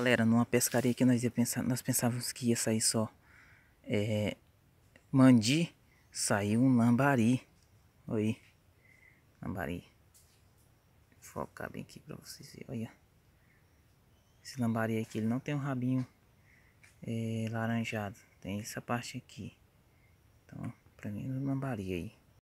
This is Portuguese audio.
Galera, numa pescaria que nós, ia pensar, nós pensávamos que ia sair só é, mandi, saiu um lambari. Oi, lambari. Vou focar bem aqui pra vocês verem. Olha, esse lambari aqui, ele não tem um rabinho é, laranjado. Tem essa parte aqui. Então, pra mim é um lambari aí.